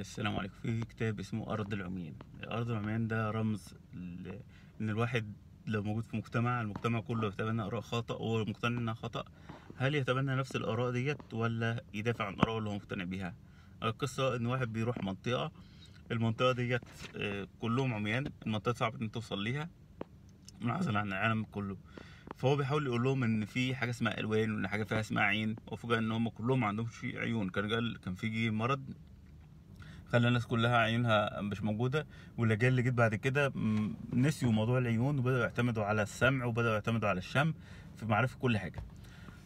السلام عليكم في كتاب اسمه أرض العميان أرض العميان ده رمز إن الواحد لو موجود في مجتمع المجتمع كله يتبنى آراء خطأ وهو مقتنع إنها خطأ هل يتبنى نفس الآراء ديت ولا يدافع عن آراءه اللي هو مقتنع بيها القصة إن واحد بيروح منطقة المنطقة ديت آه، كلهم عميان المنطقة صعب إن توصل ليها منعزل عن العالم كله فهو بيحاول يقول لهم ان في حاجه اسمها الوان وان حاجه فيها اسمها عين وفجأة ان هم كلهم عندهم عندهمش عيون كان جال كان في مرض خلى الناس كلها عيونها مش موجوده والاجيال اللي جت بعد كده نسيوا موضوع العيون وبداوا يعتمدوا على السمع وبداوا يعتمدوا على الشم في معرفه كل حاجه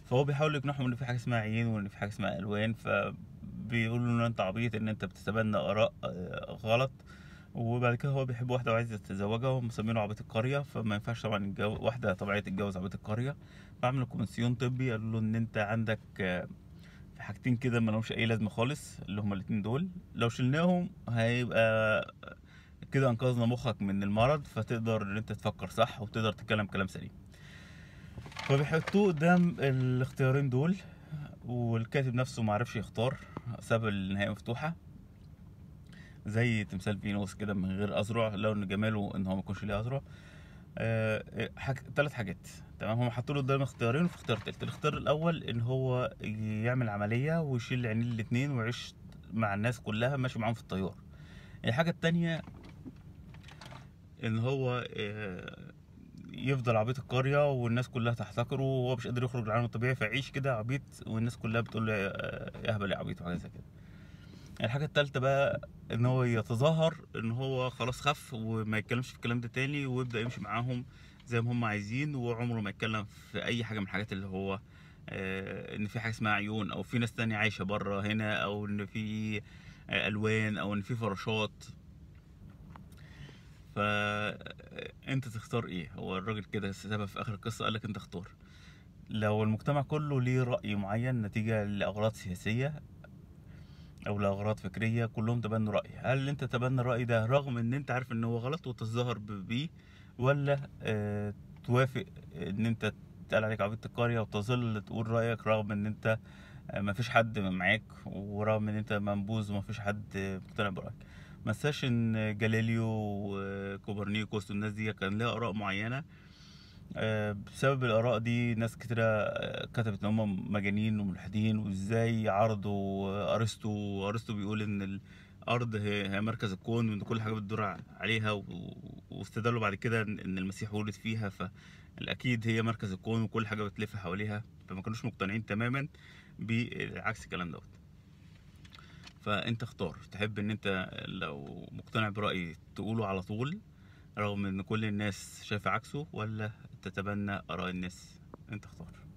فهو بيحاول يقنعهم ان في حاجه اسمها عين وان في حاجه اسمها الوان فبيقولوا ان انت عبيط ان انت بتتبنى اراء آه، غلط وبعد كده هو بيحب واحده وعايز يتزوجها ومسمينه عبيط القريه فما ينفعش طبعا واحده طبيعيه تتجوز عبيط القريه فعملوا كومسيون طبي قالوا له ان انت عندك آه، في حاجتين كده ملهمش اي لازمه خالص اللي هما الاتنين دول لو شلناهم هيبقى كده انقذنا مخك من المرض فتقدر ان انت تفكر صح وتقدر تتكلم كلام سليم فبيحطوه قدام الاختيارين دول والكاتب نفسه معرفش يختار ساب النهايه مفتوحه زي تمثال فينوس كده من غير أذرع لو ان جماله ان هو ما يكونش ليه أذرع آه، آه، حاج... ثلاث حاجات تمام هم حطوا له قدام اختيارين وفي اختيار تالت الاختيار الاول ان هو يعمل عمليه ويشيل عينين الاثنين ويعيش مع الناس كلها ماشي معاهم في الطياره الحاجه الثانيه ان هو آه، يفضل عبيط القريه والناس كلها تحتقره وهو مش قادر يخرج للعالم الطبيعي فيعيش كده عبيط والناس كلها بتقول له يا اهبل يا عبيط وحاجات زي كده الحاجه الثالثه بقى ان هو يتظاهر ان هو خلاص خف وما يتكلمش في الكلام ده تاني ويبدا يمشي معاهم زي ما هم عايزين وعمره ما يتكلم في اي حاجه من الحاجات اللي هو آه، ان في حاجه اسمها عيون او في ناس تانية عايشه بره هنا او ان في آه، الوان او ان في فراشات فانت آه، تختار ايه هو الراجل كده سابها في اخر القصه قالك انت اختار لو المجتمع كله ليه راي معين نتيجه لاغراض سياسيه او لاغراض فكريه كلهم تبنوا راي هل انت تبنى الراي ده رغم ان انت عارف ان هو غلط وتظاهر بيه ولا اه توافق ان انت تقال عليك عبيط القريه وتظل تقول رايك رغم ان انت آه، ما فيش حد معاك ورغم ان انت منبوز وما فيش حد مقتنع برايك ما ان جاليليو وكوبرنيكوس والناس دي كان لها اراء معينه آه، بسبب الآراء دي ناس كتيرة آه، كتبت إن هم مجانين وملحدين وإزاي عرضوا آه، أرسطو أرسطو بيقول إن الأرض هي مركز الكون وإن كل حاجة بتدور عليها واستدلوا بعد كده إن المسيح ولد فيها فالأكيد هي مركز الكون وكل حاجة بتلف حواليها فما كانوش مقتنعين تماما بعكس الكلام دوت فأنت اختار تحب إن أنت لو مقتنع برأي تقوله على طول رغم ان كل الناس شايفه عكسه ولا تتبنى اراء الناس انت اختار